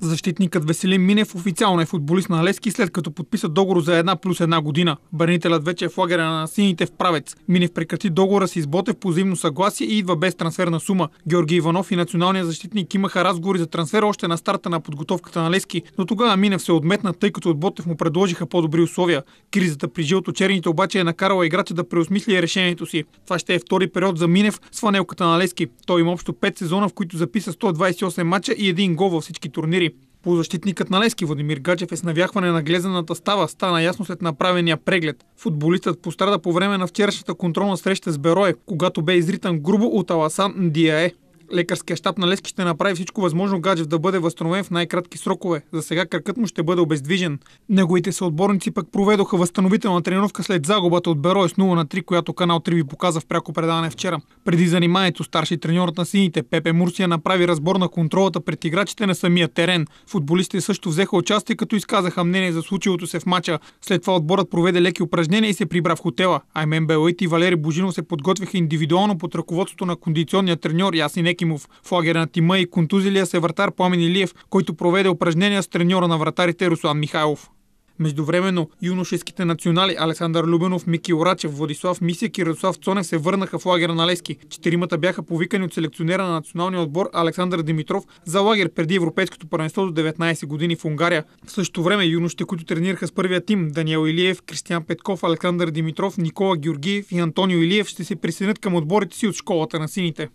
Защитникът Веселин Минев официално е футболист на Лески, след като подписа договор за една плюс една година. Бранителят вече е в лагера на сините в правец. Минев прекрати договора си с Ботев по взаимно съгласие и идва без трансферна сума. Георги Иванов и националният защитник имаха разговори за трансфер още на старта на подготовката на Лески, но тогава Минев се отметна, тъй като от Ботев му предложиха по-добри условия. Кризата при жилто черните обаче е накарала играча да преосмисли решението си. Това ще е втори период за Минев с фанелката на Лески. Той има общо 5 сезона, в които записа 128 мача и един гол във всички турнири. Полузащитникът на Лески Владимир Гаджев е с навяхване на глезената става, стана ясно след направения преглед. Футболистът пострада по време на вчерашната контролна среща с Берое, когато бе изритан грубо от Аласан Диае. Лекарския щаб на Лески ще направи всичко възможно Гаджев да бъде възстановен в най-кратки срокове. За сега кракът му ще бъде обездвижен. Неговите съотборници пък проведоха възстановителна тренировка след загубата от Берое с 0 на 3, която канал 3 ви показа в пряко предаване вчера. Преди заниманието старши треньорът на сините Пепе Мурсия направи разбор на контролата пред играчите на самия терен. Футболистите също взеха участие, като изказаха мнение за случилото се в мача. След това отборът проведе леки упражнения и се прибра в хотела. Аймен Белайт и Валери Божинов се подготвиха индивидуално под ръководството на кондиционния треньор Ясин Екимов. Флагера на тима и контузилия се вратар Пламен Илиев, който проведе упражнения с треньора на вратарите Руслан Михайлов. Междувременно юношеските национали Александър Любенов, Мики Орачев, Владислав Мисик и Радослав Цонев се върнаха в лагера на Лески. Четиримата бяха повикани от селекционера на националния отбор Александър Димитров за лагер преди Европейското първенство до 19 години в Унгария. В същото време юношите, които тренираха с първия тим Даниел Илиев, Кристиан Петков, Александър Димитров, Никола Георгиев и Антонио Илиев ще се присъединят към отборите си от школата на сините.